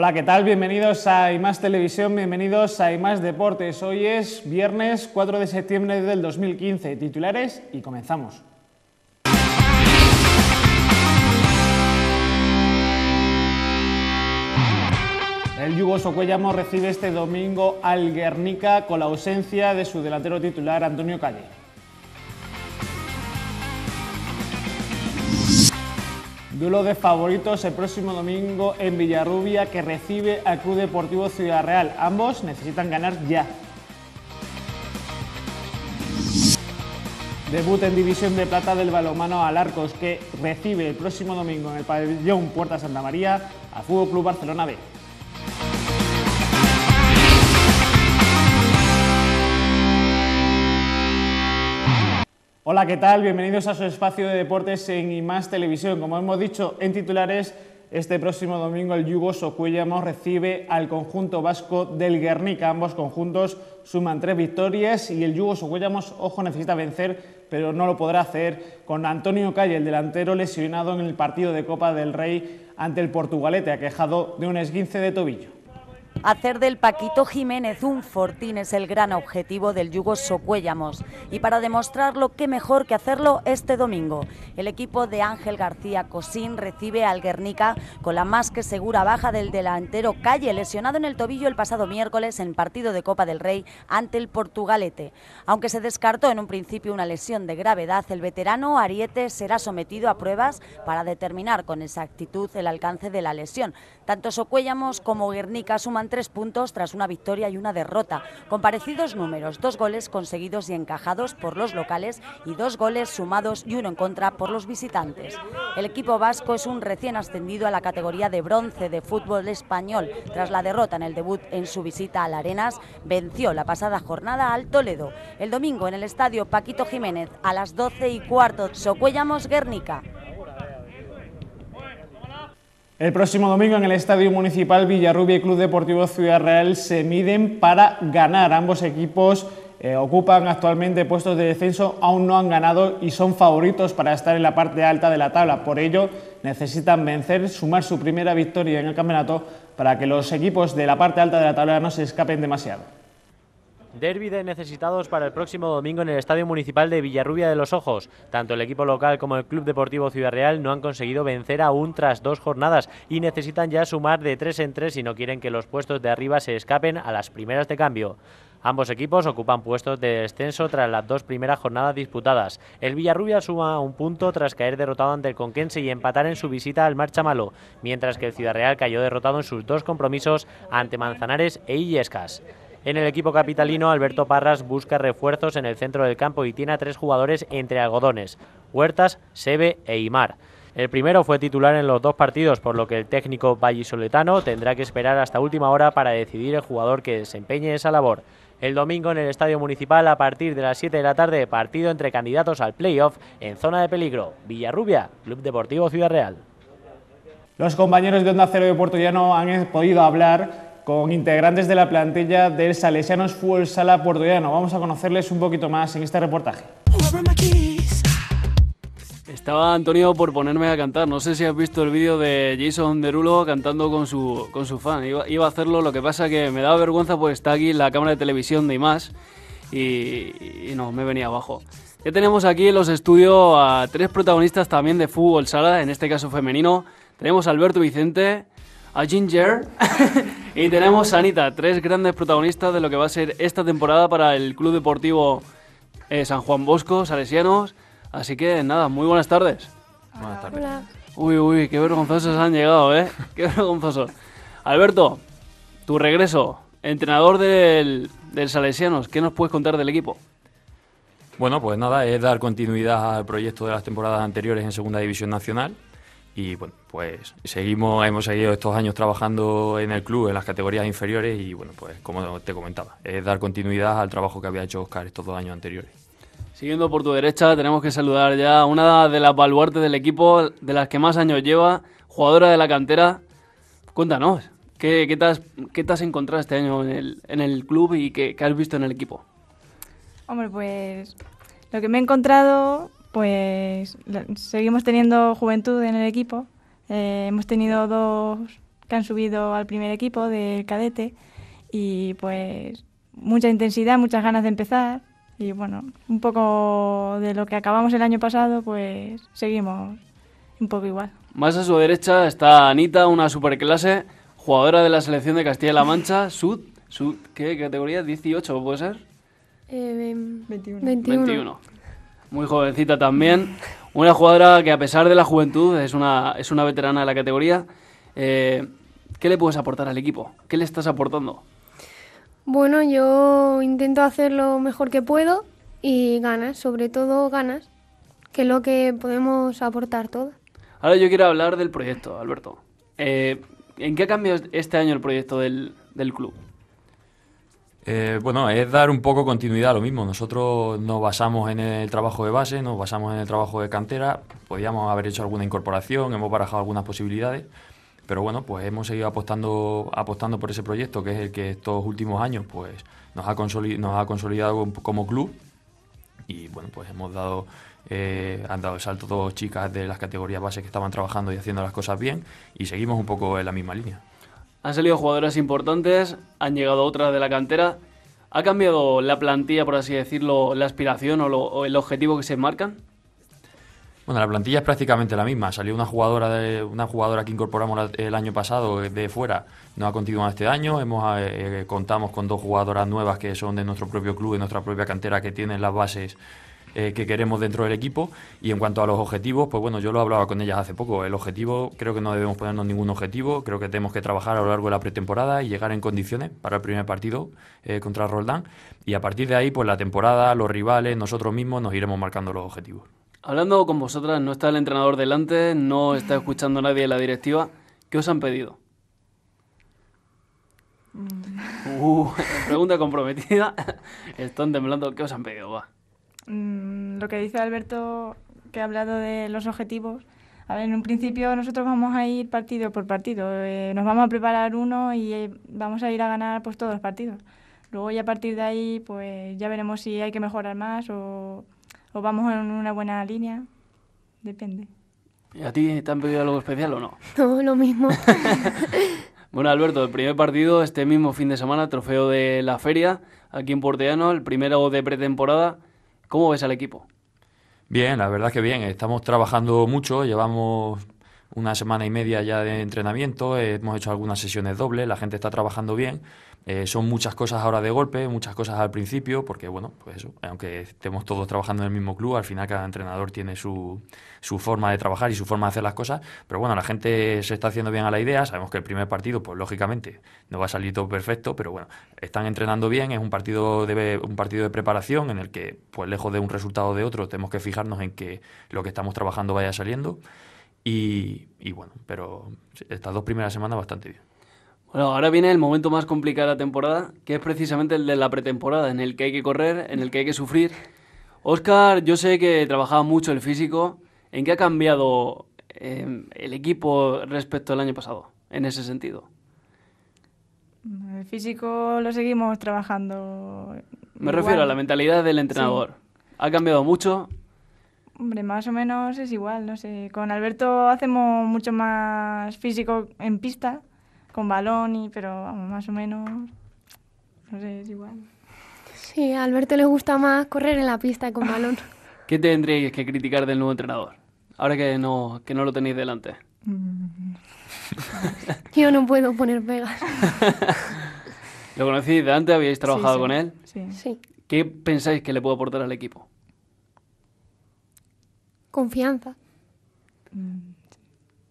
Hola, ¿qué tal? Bienvenidos a Más Televisión, bienvenidos a Más Deportes. Hoy es viernes 4 de septiembre del 2015. Titulares y comenzamos. El yugoso Cuellamo recibe este domingo al Guernica con la ausencia de su delantero titular Antonio Calle. Duelo de favoritos el próximo domingo en Villarrubia que recibe al Club Deportivo Ciudad Real. Ambos necesitan ganar ya. Debut en División de Plata del Balomano Alarcos que recibe el próximo domingo en el pabellón Puerta Santa María al Fútbol Club Barcelona B. Hola, ¿qué tal? Bienvenidos a su espacio de deportes en IMAS Televisión. Como hemos dicho en titulares, este próximo domingo el Yugo Socuellamos recibe al conjunto vasco del Guernica. Ambos conjuntos suman tres victorias y el Yugo Socuellamos, ojo, necesita vencer, pero no lo podrá hacer con Antonio Calle, el delantero lesionado en el partido de Copa del Rey ante el Portugalete, aquejado de un esguince de tobillo. Hacer del Paquito Jiménez un fortín es el gran objetivo del yugo Socuéllamos. Y para demostrarlo, qué mejor que hacerlo este domingo. El equipo de Ángel García Cosín recibe al Guernica con la más que segura baja del delantero Calle, lesionado en el tobillo el pasado miércoles en partido de Copa del Rey ante el Portugalete. Aunque se descartó en un principio una lesión de gravedad, el veterano Ariete será sometido a pruebas para determinar con exactitud el alcance de la lesión. Tanto Socuéllamos como Guernica suman tres puntos tras una victoria y una derrota, con parecidos números, dos goles conseguidos y encajados por los locales y dos goles sumados y uno en contra por los visitantes. El equipo vasco es un recién ascendido a la categoría de bronce de fútbol español tras la derrota en el debut en su visita al Arenas, venció la pasada jornada al Toledo. El domingo en el estadio Paquito Jiménez a las 12 y cuarto, Socuellamos Guernica. El próximo domingo en el Estadio Municipal Villarrubia y Club Deportivo Ciudad Real se miden para ganar. Ambos equipos eh, ocupan actualmente puestos de descenso, aún no han ganado y son favoritos para estar en la parte alta de la tabla. Por ello, necesitan vencer, sumar su primera victoria en el campeonato para que los equipos de la parte alta de la tabla no se escapen demasiado. Derby de necesitados para el próximo domingo en el Estadio Municipal de Villarrubia de los Ojos. Tanto el equipo local como el Club Deportivo Ciudad Real no han conseguido vencer aún tras dos jornadas y necesitan ya sumar de tres en tres si no quieren que los puestos de arriba se escapen a las primeras de cambio. Ambos equipos ocupan puestos de descenso tras las dos primeras jornadas disputadas. El Villarrubia suma un punto tras caer derrotado ante el Conquense y empatar en su visita al Marchamalo, mientras que el Ciudad Real cayó derrotado en sus dos compromisos ante Manzanares e Illescas. En el equipo capitalino, Alberto Parras busca refuerzos en el centro del campo y tiene a tres jugadores entre algodones, Huertas, Sebe e Imar. El primero fue titular en los dos partidos, por lo que el técnico vallisoletano tendrá que esperar hasta última hora para decidir el jugador que desempeñe esa labor. El domingo en el Estadio Municipal a partir de las 7 de la tarde, partido entre candidatos al playoff en zona de peligro. Villarrubia, Club Deportivo Ciudad Real. Los compañeros de Onda Cero de Puerto Llano han podido hablar con integrantes de la plantilla del Salesianos Fuel Sala Puertollano. Vamos a conocerles un poquito más en este reportaje. Estaba Antonio por ponerme a cantar. No sé si has visto el vídeo de Jason Derulo cantando con su, con su fan. Iba, a hacerlo, lo que pasa que me daba vergüenza, pues está aquí la cámara de televisión de más y, y no, me venía abajo. Ya tenemos aquí en los estudios a tres protagonistas también de fútbol sala, en este caso femenino. Tenemos a Alberto Vicente, a Ginger y tenemos a Anita, tres grandes protagonistas de lo que va a ser esta temporada para el Club Deportivo eh, San Juan Bosco, Salesianos. Así que nada, muy buenas tardes. buenas tardes. Uy, uy, qué vergonzosos han llegado, ¿eh? Qué vergonzosos. Alberto, tu regreso, entrenador del, del Salesianos, ¿qué nos puedes contar del equipo? Bueno, pues nada, es dar continuidad al proyecto de las temporadas anteriores en Segunda División Nacional y bueno, pues seguimos, hemos seguido estos años trabajando en el club, en las categorías inferiores y bueno, pues como te comentaba, es dar continuidad al trabajo que había hecho Oscar estos dos años anteriores. Siguiendo por tu derecha, tenemos que saludar ya a una de las baluartes del equipo, de las que más años lleva, jugadora de la cantera. Cuéntanos, ¿qué, qué, te, has, qué encontrado este año en el, club y qué, qué has visto en el equipo? Hombre, pues lo que me he encontrado pues seguimos teniendo juventud en el equipo. Eh, hemos tenido dos que han subido al primer equipo del cadete y pues mucha intensidad, muchas ganas de empezar y bueno, un poco de lo que acabamos el año pasado, pues seguimos un poco igual. Más a su derecha está Anita, una superclase, jugadora de la selección de Castilla-La Mancha, Sud, ¿qué categoría? ¿18 puede ser? 21. Eh, 21 muy jovencita también. Una jugadora que a pesar de la juventud es una, es una veterana de la categoría. Eh, ¿Qué le puedes aportar al equipo? ¿Qué le estás aportando? Bueno, yo intento hacer lo mejor que puedo y ganas, sobre todo ganas, que es lo que podemos aportar todos. Ahora yo quiero hablar del proyecto, Alberto. Eh, ¿En qué ha cambiado este año el proyecto del club? Eh, bueno, es dar un poco continuidad a lo mismo. Nosotros nos basamos en el trabajo de base, nos basamos en el trabajo de cantera. podíamos haber hecho alguna incorporación, hemos barajado algunas posibilidades, pero bueno, pues hemos seguido apostando, apostando por ese proyecto, que es el que estos últimos años pues, nos, ha nos ha consolidado como club. Y bueno, pues hemos dado eh, han dado el salto dos chicas de las categorías bases que estaban trabajando y haciendo las cosas bien y seguimos un poco en la misma línea. Han salido jugadoras importantes, han llegado otras de la cantera. ¿Ha cambiado la plantilla, por así decirlo, la aspiración o, el objetivo que se marcan? Bueno, la plantilla es prácticamente la misma. Salió una jugadora, de, una jugadora que incorporamos el año pasado de fuera, no ha continuado este año. Hemos, eh, eh, contamos con dos jugadoras nuevas que son de nuestro propio club, de nuestra propia cantera, que tienen las bases eh, que queremos dentro del equipo. Y en cuanto a los objetivos, pues bueno, yo lo hablado con ellas hace poco. El objetivo, creo que no debemos ponernos ningún objetivo, creo que tenemos que trabajar a lo largo de la pretemporada y llegar en condiciones para el primer partido eh, contra Roldán. Y a partir de ahí, pues la temporada, los rivales, nosotros mismos nos iremos marcando los objetivos. Hablando con vosotras, no está el entrenador delante, no está escuchando nadie en la directiva. ¿Qué os han pedido? Mm. Uh, pregunta comprometida. Están temblando. ¿Qué os han pedido? Va. Mm, lo que dice Alberto, que ha hablado de los objetivos, a ver, en un principio nosotros vamos a ir partido por partido. Eh, nos vamos a preparar uno y eh, vamos a ir a ganar pues todos los partidos. Luego ya a partir de ahí pues ya veremos si hay que mejorar más o, o vamos en una buena línea. Depende. ¿Y a ti te han pedido algo especial o no? Todo lo mismo. bueno, Alberto, el primer partido este mismo fin de semana, trofeo de la feria, aquí en Porteano, el primero de pretemporada. ¿Cómo ves al equipo? Bien, la verdad que bien. Estamos trabajando mucho, llevamos una semana y media ya de entrenamiento, eh, hemos hecho algunas sesiones dobles, la gente está trabajando bien. Eh, son muchas cosas ahora de golpe, muchas cosas al principio, porque bueno, pues eso, aunque estemos todos trabajando en el mismo club, al final cada entrenador tiene su, su forma de trabajar y su forma de hacer las cosas, pero bueno, la gente se está haciendo bien a la idea, sabemos que el primer partido, pues lógicamente, no va a salir todo perfecto, pero bueno, están entrenando bien, es un partido de, un partido de preparación en el que, pues lejos de un resultado de otro, tenemos que fijarnos en que lo que estamos trabajando vaya saliendo. Y, bueno, pero estas dos primeras semanas bastante bien. Bueno, ahora viene el momento más complicado de la temporada, que es precisamente el de la pretemporada, en el que hay que correr, en el que hay que sufrir. Oscar, yo sé que trabajaba mucho el físico. ¿En qué ha cambiado em, el equipo respecto al año pasado, en ese sentido? Mm, el físico lo seguimos trabajando. Me refiero a la mentalidad del entrenador. ¿Ha cambiado mucho? Hombre, más o menos es igual, no sé. Con Alberto hacemos mucho más físico en pista, con balón, pero más o menos, no sé, es igual. Sí, a Alberto le gusta más correr en la pista con balón. ¿Qué tendréis que criticar del nuevo entrenador? Ahora que no, no lo tenéis delante. Yo no puedo poner pegas. ¿Lo conocéis de antes? ¿Habíais trabajado con él? Sí. sí. ¿Qué pensáis que le puedo aportar al equipo? Confianza.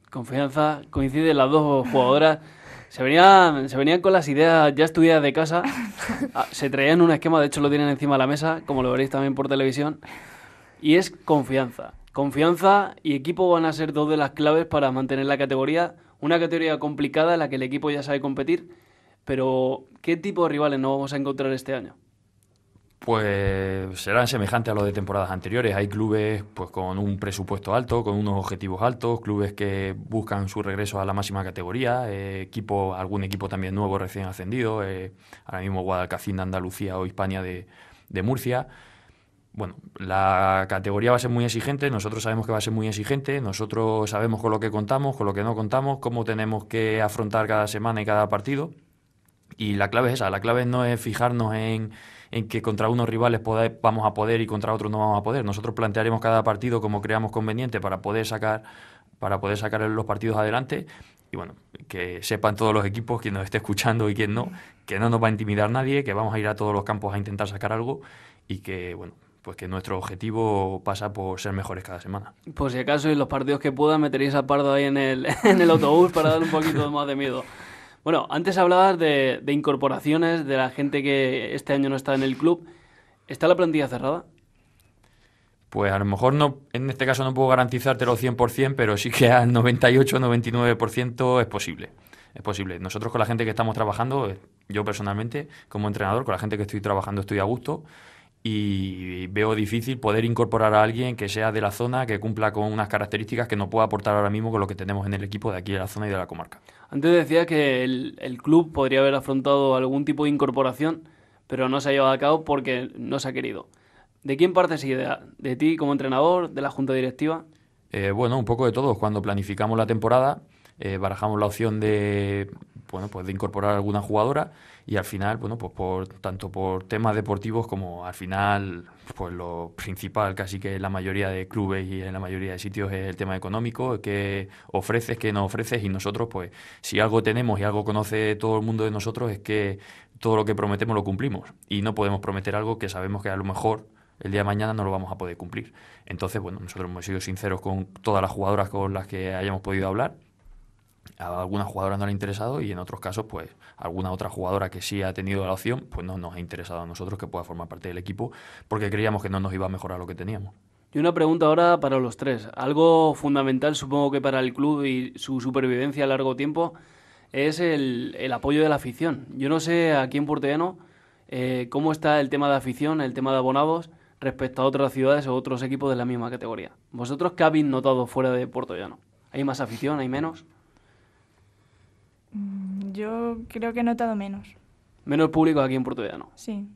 Confianza, coinciden las dos jugadoras. Se venían, se venían con las ideas ya estudiadas de casa, ah, se traían un esquema, de hecho lo tienen encima de la mesa, como lo veréis también por televisión, y es confianza. Confianza y equipo van a ser dos de las claves para mantener la categoría, una categoría complicada en la que el equipo ya sabe competir, pero ¿qué tipo de rivales no vamos a encontrar este año? pues será semejante a los de temporadas anteriores. Hay clubes pues con un presupuesto alto, con unos objetivos altos, clubes que buscan su regreso a la máxima categoría, eh, equipo, algún equipo también nuevo recién ascendido, eh, ahora mismo Guadalcacín de Andalucía o Hispania de, de Murcia. Bueno, la categoría va a ser muy exigente, nosotros sabemos que va a ser muy exigente, nosotros sabemos con lo que contamos, con lo que no contamos, cómo tenemos que afrontar cada semana y cada partido. Y la clave es esa, la clave no es fijarnos en en que contra unos rivales vamos a poder y contra otros no vamos a poder. Nosotros plantearemos cada partido como creamos conveniente para poder sacar para poder sacar los partidos adelante y bueno, que sepan todos los equipos, quien nos esté escuchando y quien no, que no nos va a intimidar nadie, que vamos a ir a todos los campos a intentar sacar algo y que bueno, pues que nuestro objetivo pasa por ser mejores cada semana. Pues si acaso en los partidos que puedan meteréis a Pardo ahí en el, en el autobús para dar un poquito más de miedo. Bueno, antes hablabas de, incorporaciones, de la gente que este año no está en el club. ¿Está la plantilla cerrada? Pues a lo mejor no, en este caso no puedo garantizártelo 100%, pero sí que al 98 99% es posible. Es posible. Nosotros con la gente que estamos trabajando, eh, yo personalmente, como entrenador, con la gente que estoy trabajando estoy a gusto y veo difícil poder incorporar a alguien que sea de la zona, que cumpla con unas características que no pueda aportar ahora mismo con lo que tenemos en el equipo de aquí de la zona y de la comarca. Antes decías que el, club podría haber afrontado algún tipo de incorporación, pero no se ha llevado a cabo porque no se ha querido. ¿De quién parte esa idea? ¿De ti como entrenador? ¿De la junta directiva? Eh, bueno, un poco de todos. Cuando planificamos la temporada, eh, barajamos la opción de, bueno, pues de incorporar alguna jugadora y al final, bueno, pues por, tanto por temas deportivos como al final, pues lo principal casi que en la mayoría de clubes y en la mayoría de sitios es el tema económico, que ofreces, que no ofreces y nosotros, pues si algo tenemos y algo conoce todo el mundo de nosotros es que todo lo que prometemos lo cumplimos y no podemos prometer algo que sabemos que a lo mejor el día de mañana no lo vamos a poder cumplir. Entonces, bueno, nosotros hemos sido sinceros con todas las jugadoras con las que hayamos podido hablar a alguna jugadora no le ha interesado y en otros casos, pues alguna otra jugadora que sí ha tenido la opción, pues no nos ha interesado a nosotros que pueda formar parte del equipo porque creíamos que no nos iba a mejorar lo que teníamos. Y una pregunta ahora para los tres. Algo fundamental, supongo que para el club y su supervivencia a largo tiempo, es el, apoyo de la afición. Yo no sé aquí en Puerto eh, cómo está el tema de afición, el tema de abonados, respecto a otras ciudades o otros equipos de la misma categoría. ¿Vosotros qué habéis notado fuera de Llano? ¿Hay más afición? ¿Hay menos? Yo creo que he notado menos. Menos público aquí en Puerto ¿no? Sí.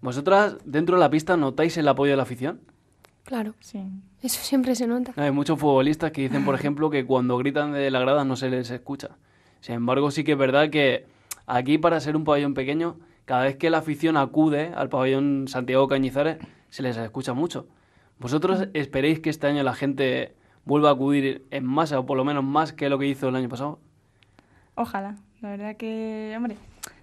¿Vosotras dentro de la pista notáis el apoyo de la afición? Claro. Sí. Eso siempre se nota. Hay muchos futbolistas que dicen, por ejemplo, que cuando gritan de la grada no se les escucha. Sin embargo, sí que es verdad que aquí, para ser un pabellón pequeño, cada vez que la afición acude al pabellón Santiago Cañizares, se les escucha mucho. ¿Vosotros esperéis que este año la gente vuelva a acudir en masa, o por lo menos más que lo que hizo el año pasado? Ojalá. La verdad que, hombre,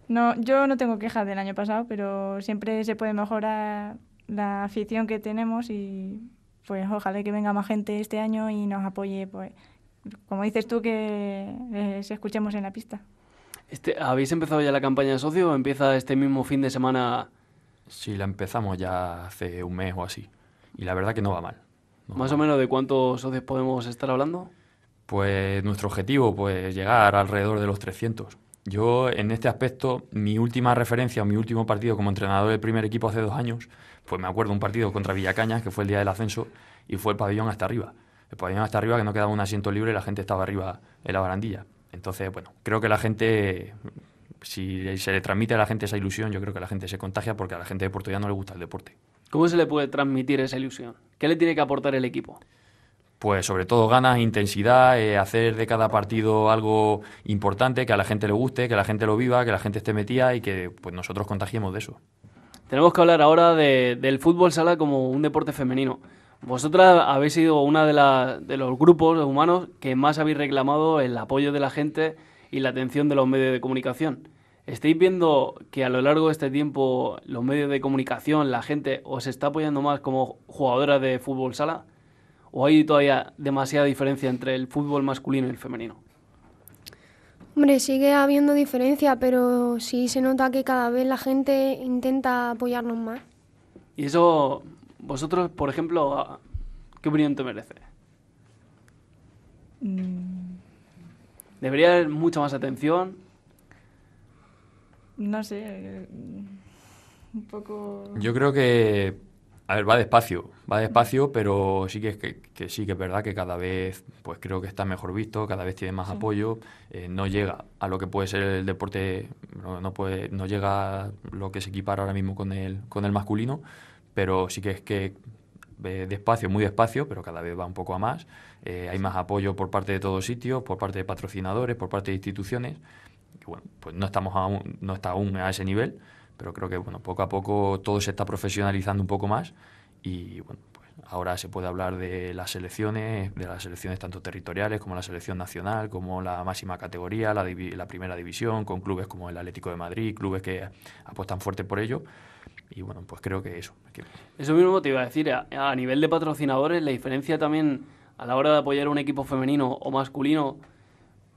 no, yo no tengo quejas del año pasado, pero siempre se puede mejorar la afición que tenemos y pues ojalá que venga más gente este año y nos apoye, pues como dices tú, que se escuchemos en la pista. Este, ¿Habéis empezado ya la campaña de socios o empieza este mismo fin de semana? Sí, la empezamos ya hace un mes o así. Y la verdad que no va mal. ¿Más o menos de cuántos socios podemos estar hablando? Pues nuestro objetivo, pues llegar alrededor de los 300. Yo en este aspecto, mi última referencia, mi último partido como entrenador del primer equipo hace dos años, pues me acuerdo un partido contra Villacañas, que fue el día del ascenso, y fue el pabellón hasta arriba. El pabellón hasta arriba que no quedaba un asiento libre y la gente estaba arriba en la barandilla. Entonces, bueno, creo que la gente, si se le transmite a la gente esa ilusión, yo creo que la gente se contagia porque a la gente de ya no le gusta el deporte. ¿Cómo se le puede transmitir esa ilusión? ¿Qué le tiene que aportar el equipo? pues sobre todo ganas, intensidad, eh, hacer de cada partido algo importante, que a la gente le guste, que la gente lo viva, que la gente esté metida y que pues nosotros contagiemos de eso. Tenemos que hablar ahora del fútbol sala como un deporte femenino. Vosotras habéis sido uno de, de los grupos humanos que más habéis reclamado el apoyo de la gente y la atención de los medios de comunicación. ¿Estáis viendo que a lo largo de este tiempo los medios de comunicación, la gente, os está apoyando más como jugadoras de fútbol sala? ¿O hay todavía demasiada diferencia entre el fútbol masculino y el femenino? Hombre, sigue habiendo diferencia, pero sí se nota que cada vez la gente intenta apoyarnos más. Y eso, vosotros, por ejemplo, ¿qué opinión te merece? Mm. ¿Debería haber mucha más atención? No sé, eh, un poco... Yo creo que, a ver, va despacio va despacio, pero sí que, es que, sí que es verdad que cada vez, pues creo que está mejor visto, cada vez tiene más apoyo, eh, no llega a lo que puede ser el deporte, no, puede, no llega a lo que se equipara ahora mismo con el, con el masculino, pero sí que es que de eh, despacio, muy despacio, pero cada vez va un poco a más. Eh, hay más apoyo por parte de todos sitios, por parte de patrocinadores, por parte de instituciones. bueno, pues no estamos aún, no está aún a ese nivel, pero creo que bueno, poco a poco todo se está profesionalizando un poco más y bueno, pues ahora se puede hablar de las selecciones, de las selecciones tanto territoriales como la selección nacional, como la máxima categoría, la, primera división, con clubes como el Atlético de Madrid, clubes que apuestan fuerte por ello. Y bueno, pues creo que eso. Eso mismo te iba a decir, a, nivel de patrocinadores, la diferencia también a la hora de apoyar un equipo femenino o masculino,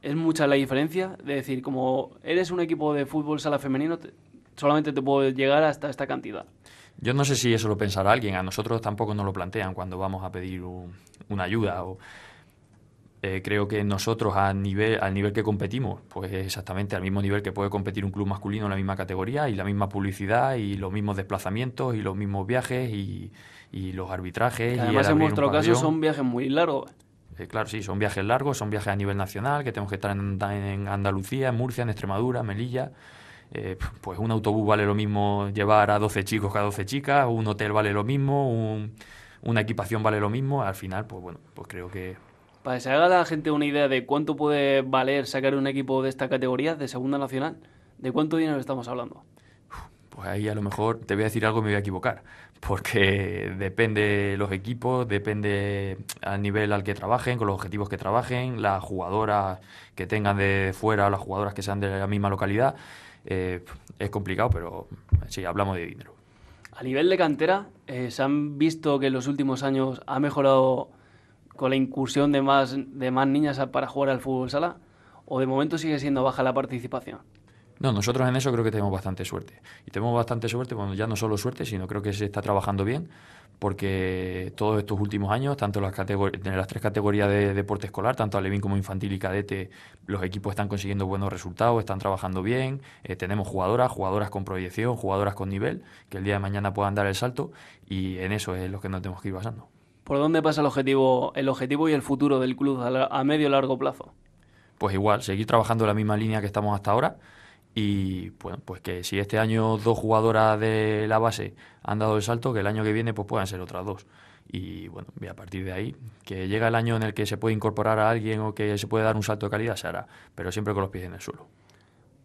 es mucha la diferencia. De decir, como eres un equipo de fútbol sala femenino, solamente te puedo llegar hasta esta cantidad. Yo no sé si eso lo pensará alguien, a nosotros tampoco nos lo plantean cuando vamos a pedir una ayuda. O, eh, creo que nosotros a nivel, al nivel que competimos, pues exactamente al mismo nivel que puede competir un club masculino en la misma categoría y la misma publicidad y los mismos desplazamientos y los mismos viajes y, los arbitrajes. además en nuestro caso son viajes muy largos. Eh, claro, sí, son viajes largos, son viajes a nivel nacional, que tenemos que estar en, Andalucía, en Murcia, en Extremadura, Melilla. Eh, pues un autobús vale lo mismo llevar a 12 chicos que a 12 chicas, un hotel vale lo mismo, una equipación vale lo mismo, al final, pues bueno, pues creo que... Para que se haga la gente una idea de cuánto puede valer sacar un equipo de esta categoría, de segunda nacional, ¿de cuánto dinero estamos hablando? pues ahí a lo mejor te voy a decir algo y me voy a equivocar, porque depende los equipos, depende al nivel al que trabajen, con los objetivos que trabajen, las jugadoras que tengan de fuera o las jugadoras que sean de la misma localidad. Eh, es complicado, pero sí, hablamos de dinero. A nivel de cantera, eh, se han visto que en los últimos años ha mejorado con la incursión de más, de más niñas para jugar al fútbol sala, o de momento sigue siendo baja la participación. No, nosotros en eso creo que tenemos bastante suerte. Y tenemos bastante suerte, bueno, ya no solo suerte, sino creo que se está trabajando bien, porque todos estos últimos años, tanto las, en las tres categorías de deporte escolar, tanto Alevín como Infantil y Cadete, los equipos están consiguiendo buenos resultados, están trabajando bien, eh, tenemos jugadoras, jugadoras con proyección, jugadoras con nivel, que el día de mañana puedan dar el salto, y en eso es lo que nos tenemos que ir basando. ¿Por dónde pasa el objetivo, el objetivo y el futuro del club a, a medio y largo plazo? Pues igual, seguir trabajando en la misma línea que estamos hasta ahora, y bueno, pues que si este año dos jugadoras de la base han dado el salto, que el año que viene pues puedan ser otras dos. Y bueno, a partir de ahí, que llega el año en el que se puede incorporar a alguien o que se puede dar un salto de calidad, se hará, pero siempre con los pies en el suelo.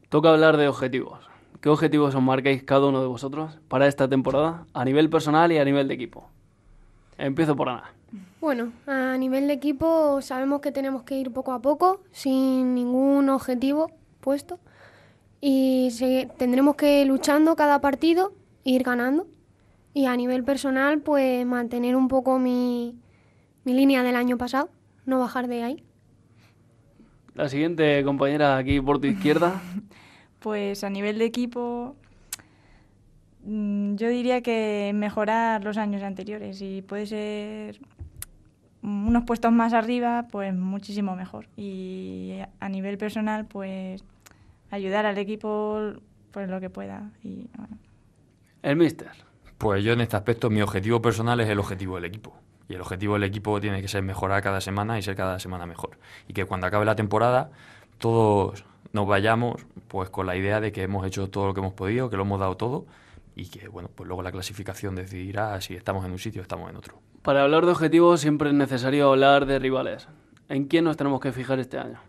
Toca hablar de objetivos. ¿Qué objetivos os marcáis cada uno de vosotros para esta temporada a nivel personal y a nivel de equipo? Empiezo por Ana. Bueno, a nivel de equipo sabemos que tenemos que ir poco a poco, sin ningún objetivo puesto y tendremos que ir luchando cada partido, ir ganando y a nivel personal pues mantener un poco mi, mi línea del año pasado, no bajar de ahí. La siguiente compañera aquí por tu izquierda. pues a nivel de equipo mm, yo diría que mejorar los años anteriores y puede ser unos puestos más arriba, pues muchísimo mejor. Y a nivel personal, pues ayudar al equipo pues lo que pueda. Y, El mister. Pues yo en este aspecto mi objetivo personal es el objetivo del equipo. Y el objetivo del equipo tiene que ser mejorar cada semana y ser cada semana mejor. Y que cuando acabe la temporada todos nos vayamos pues con la idea de que hemos hecho todo lo que hemos podido, que lo hemos dado todo y que bueno, pues luego la clasificación decidirá si estamos en un sitio o estamos en otro. Para hablar de objetivos siempre es necesario hablar de rivales. ¿En quién nos tenemos que fijar este año?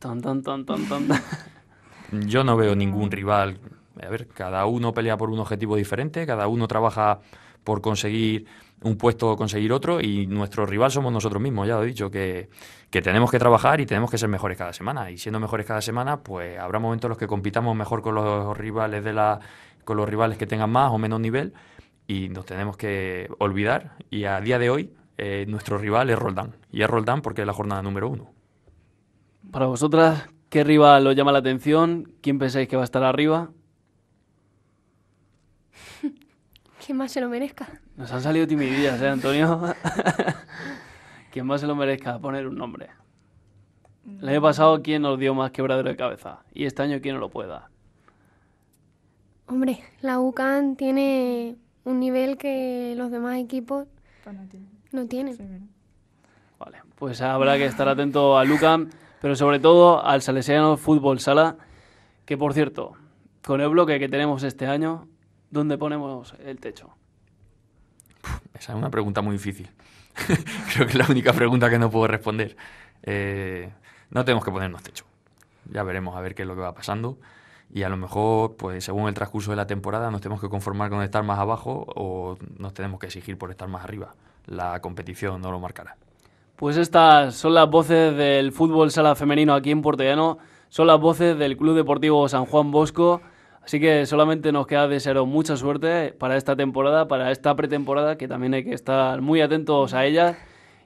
Yo no veo ningún rival. A ver, cada uno pelea por un objetivo diferente, cada uno trabaja por conseguir un puesto o conseguir otro y nuestro rival somos nosotros mismos, ya lo he dicho, que, tenemos que trabajar y tenemos que ser mejores cada semana. Y siendo mejores cada semana, pues habrá momentos en los que compitamos mejor con los rivales de la, con los rivales que tengan más o menos nivel y nos tenemos que olvidar. Y a día de hoy, eh, nuestro rival es Roldán. Y es Roldán porque es la jornada número uno. Para vosotras, ¿qué rival os llama la atención? ¿Quién pensáis que va a estar arriba? ¿Quién más se lo merezca? Nos han salido timidillas, ¿eh, Antonio? ¿Quién más se lo merezca? Poner un nombre. El he pasado, ¿quién nos dio más quebradero de cabeza? Y este año, ¿quién no lo pueda? Hombre, la UCAN tiene un nivel que los demás equipos pues no tienen. vale, pues habrá que estar atento a Lucan pero sobre todo al Salesiano Fútbol Sala, que por cierto, con el bloque que tenemos este año, ¿dónde ponemos el techo? Esa es una pregunta muy difícil. Creo que es la única pregunta que no puedo responder. Eh, no tenemos que ponernos techo. Ya veremos a ver qué es lo que va pasando. Y a lo mejor, pues según el transcurso de la temporada, nos tenemos que conformar con estar más abajo o nos tenemos que exigir por estar más arriba. La competición no lo marcará. Pues estas son las voces del fútbol sala femenino aquí en Portellano, son las voces del Club Deportivo San Juan Bosco, así que solamente nos queda desearos mucha suerte para esta temporada, para esta pretemporada, que también hay que estar muy atentos a ella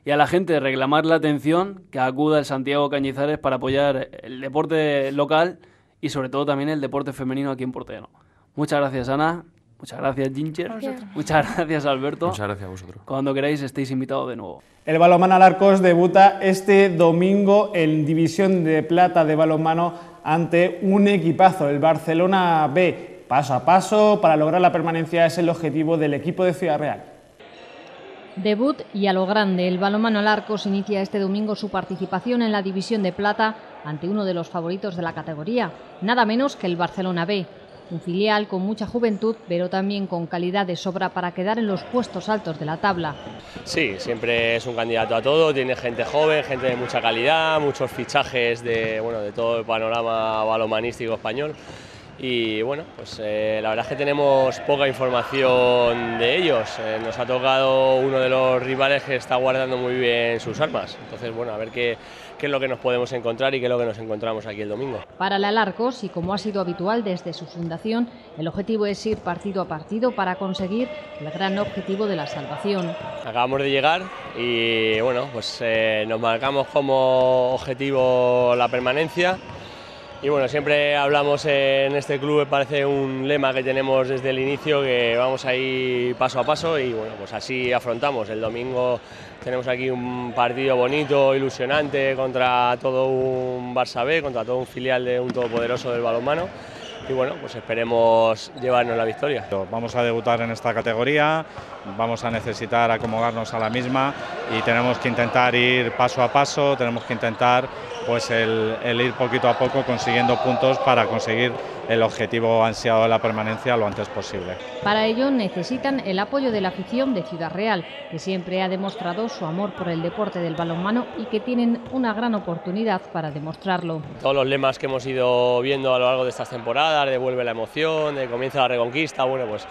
y a la gente reclamar la atención que acuda el Santiago Cañizares para apoyar el deporte local y sobre todo también el deporte femenino aquí en Portellano. Muchas gracias Ana Muchas gracias, Ginger. Muchas gracias, Alberto. Muchas gracias a vosotros. Cuando queráis, estéis invitados de nuevo. El balonmano Alarcos debuta este domingo en División de Plata de balonmano ante un equipazo, el Barcelona B. Paso a paso para lograr la permanencia es el objetivo del equipo de Ciudad Real. Debut y a lo grande, el balonmano Alarcos inicia este domingo su participación en la División de Plata ante uno de los favoritos de la categoría, nada menos que el Barcelona B un filial con mucha juventud, pero también con calidad de sobra para quedar en los puestos altos de la tabla. Sí, siempre es un candidato a todo, tiene gente joven, gente de mucha calidad, muchos fichajes de, bueno, de todo el panorama balomanístico español y bueno, pues eh, la verdad es que tenemos poca información de ellos. Eh, nos ha tocado uno de los rivales que está guardando muy bien sus armas. Entonces, bueno, a ver qué, qué es lo que nos podemos encontrar y qué es lo que nos encontramos aquí el domingo. Para la Alarcos y como ha sido habitual desde su fundación, el objetivo es ir partido a partido para conseguir el gran objetivo de la salvación. Acabamos de llegar y bueno, pues eh, nos marcamos como objetivo la permanencia. Y bueno, siempre hablamos en este club, parece un lema que tenemos desde el inicio, que vamos a ir paso a paso y bueno, pues así afrontamos. El domingo tenemos aquí un partido bonito, ilusionante, contra todo un Barça B, contra todo un filial de un todopoderoso del balonmano. Y bueno, pues esperemos llevarnos la victoria. Vamos a debutar en esta categoría, vamos a necesitar acomodarnos a la misma y tenemos que intentar ir paso a paso, tenemos que intentar pues el, ir poquito a poco consiguiendo puntos para conseguir el objetivo ansiado de la permanencia lo antes posible. Para ello necesitan el apoyo de la afición de Ciudad Real, que siempre ha demostrado su amor por el deporte del balonmano y que tienen una gran oportunidad para demostrarlo. Todos los lemas que hemos ido viendo a lo largo de estas temporadas, devuelve la emoción, de comienza la reconquista, bueno pues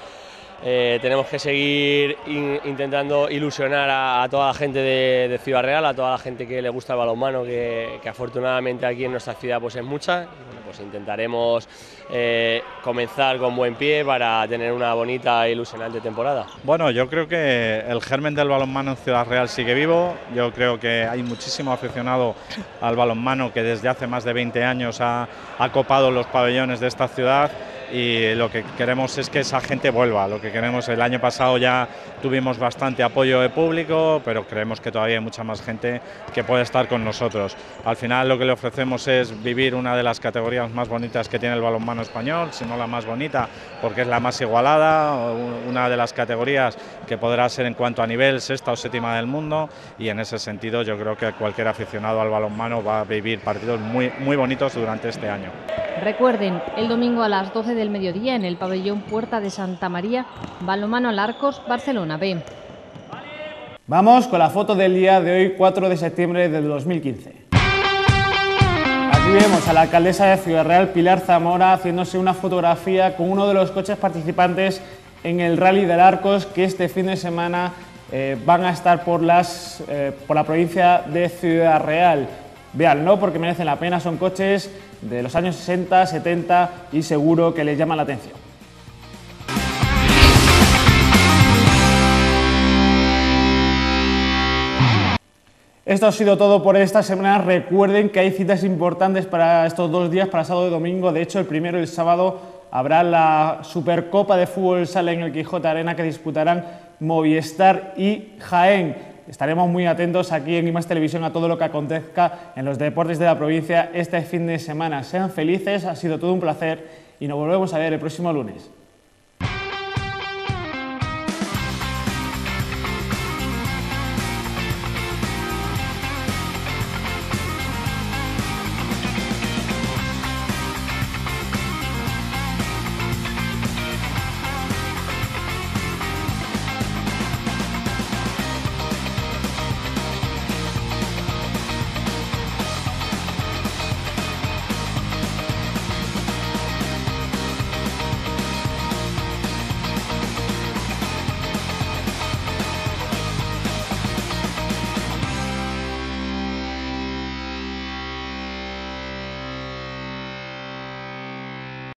eh, tenemos que seguir intentando ilusionar a, toda la gente de, Ciudad Real, a toda la gente que le gusta el balonmano, que, afortunadamente aquí en nuestra ciudad pues es mucha. pues intentaremos eh, comenzar con buen pie para tener una bonita e ilusionante temporada. Bueno, yo creo que el germen del balonmano en Ciudad Real sigue vivo. Yo creo que hay muchísimo aficionado al balonmano que desde hace más de 20 años ha, ha copado los pabellones de esta ciudad y lo que queremos es que esa gente vuelva. Lo que queremos, el año pasado ya tuvimos bastante apoyo de público, pero creemos que todavía hay mucha más gente que puede estar con nosotros. Al final lo que le ofrecemos es vivir una de las categorías más bonitas que tiene el balonmano español, si no la más bonita, porque es la más igualada, una de las categorías que podrá ser en cuanto a nivel sexta o séptima del mundo y en ese sentido yo creo que cualquier aficionado al balonmano va a vivir partidos muy, muy bonitos durante este año. Recuerden, el domingo a las 12 de del mediodía en el pabellón Puerta de Santa María, Balomano Alarcos, Barcelona B. Vamos con la foto del día de hoy, 4 de septiembre del 2015. Aquí vemos a la alcaldesa de Ciudad Real, Pilar Zamora, haciéndose una fotografía con uno de los coches participantes en el Rally del Arcos, que este fin de semana eh, van a estar por, las, eh, por la provincia de Ciudad Real no porque merecen la pena, son coches de los años 60, 70 y seguro que les llama la atención. Esto ha sido todo por esta semana. Recuerden que hay citas importantes para estos dos días, para sábado y domingo. De hecho, el primero y el sábado habrá la Supercopa de Fútbol Sala en el Quijote Arena que disputarán Movistar y Jaén estaremos muy atentos aquí en IMAS Televisión a todo lo que acontezca en los deportes de la provincia este fin de semana. Sean felices, ha sido todo un placer y nos volvemos a ver el próximo lunes.